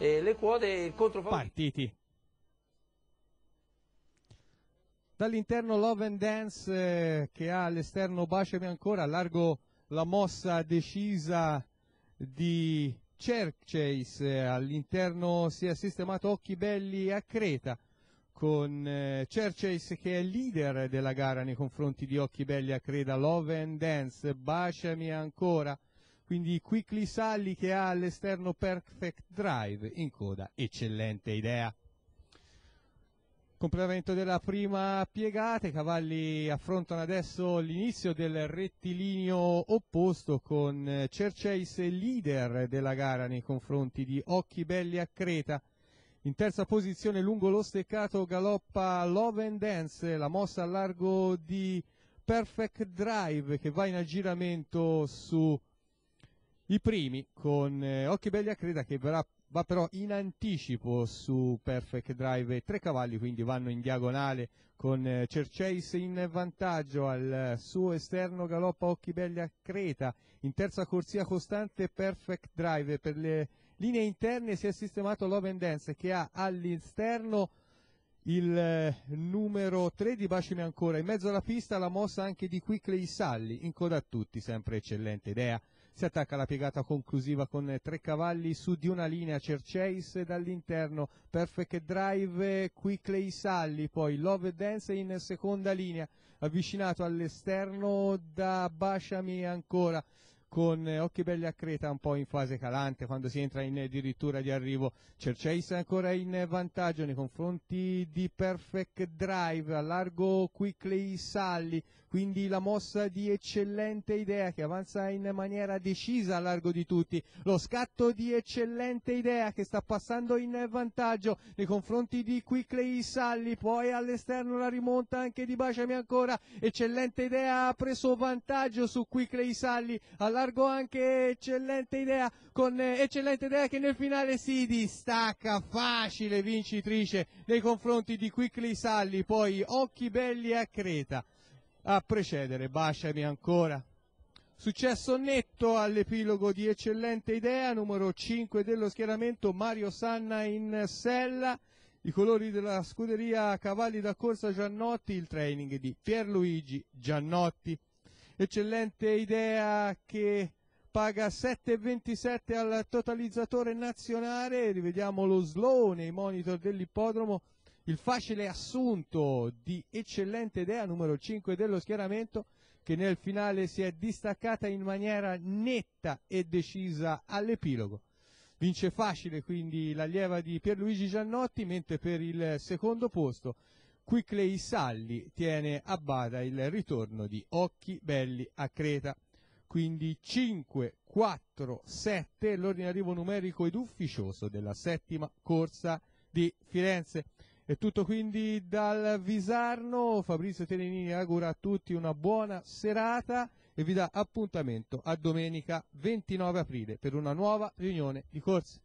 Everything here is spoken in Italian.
eh, le quote il controfavorito. Partiti. Dall'interno Love and Dance eh, che ha all'esterno Baciami ancora, largo la mossa decisa di Cerceis, eh, all'interno si è sistemato Occhi Belli a Creta con eh, Cerceis che è leader della gara nei confronti di Occhi Belli a Creta, Love and Dance, Baciami ancora quindi Quickly Sally che ha all'esterno Perfect Drive in coda, eccellente idea. Completamento della prima piegata, i cavalli affrontano adesso l'inizio del rettilineo opposto con Cerceis leader della gara nei confronti di Occhi Belli a Creta. In terza posizione lungo lo steccato galoppa Love and Dance, la mossa a largo di Perfect Drive che va in aggiramento su i primi con eh, Occhi Belli a Creta che verrà, va però in anticipo su Perfect Drive tre cavalli, quindi vanno in diagonale con eh, Cerceis in vantaggio al eh, suo esterno galoppa Occhi Belli a Creta, in terza corsia costante Perfect Drive per le linee interne si è sistemato Love and Dance che ha all'esterno il eh, numero 3 di Bacimi ancora in mezzo alla pista la mossa anche di Quickley Salli in coda a tutti sempre eccellente idea si attacca la piegata conclusiva con tre cavalli su di una linea Cerceis dall'interno, Perfect Drive, Quickley Salli, poi Love Dance in seconda linea, avvicinato all'esterno da Bashami ancora con eh, Occhi Belli a Creta un po' in fase calante quando si entra in dirittura di arrivo. Cerceis ancora in vantaggio nei confronti di Perfect Drive, a largo Quickly Salli, quindi la mossa di eccellente idea che avanza in maniera decisa a largo di tutti. Lo scatto di eccellente idea che sta passando in vantaggio nei confronti di Quickly Salli, poi all'esterno la rimonta anche di Baciami ancora. Eccellente idea ha preso vantaggio su Quickly Salli. Alla largo anche eccellente idea, con eh, eccellente idea che nel finale si distacca facile vincitrice nei confronti di Quickly Salli, poi Occhi Belli a Creta. A precedere, baciami ancora. Successo netto all'epilogo di eccellente idea, numero 5 dello schieramento, Mario Sanna in sella, i colori della scuderia Cavalli da Corsa Giannotti, il training di Pierluigi Giannotti eccellente idea che paga 7,27 al totalizzatore nazionale, rivediamo lo slow nei monitor dell'ippodromo, il facile assunto di eccellente idea numero 5 dello schieramento che nel finale si è distaccata in maniera netta e decisa all'epilogo. Vince facile quindi l'allieva di Pierluigi Giannotti, mentre per il secondo posto Quickley Salli tiene a bada il ritorno di Occhi Belli a Creta. Quindi 5, 4, 7 l'ordine arrivo numerico ed ufficioso della settima corsa di Firenze. È tutto quindi dal Visarno. Fabrizio Terenini augura a tutti una buona serata e vi dà appuntamento a domenica 29 aprile per una nuova riunione di corse.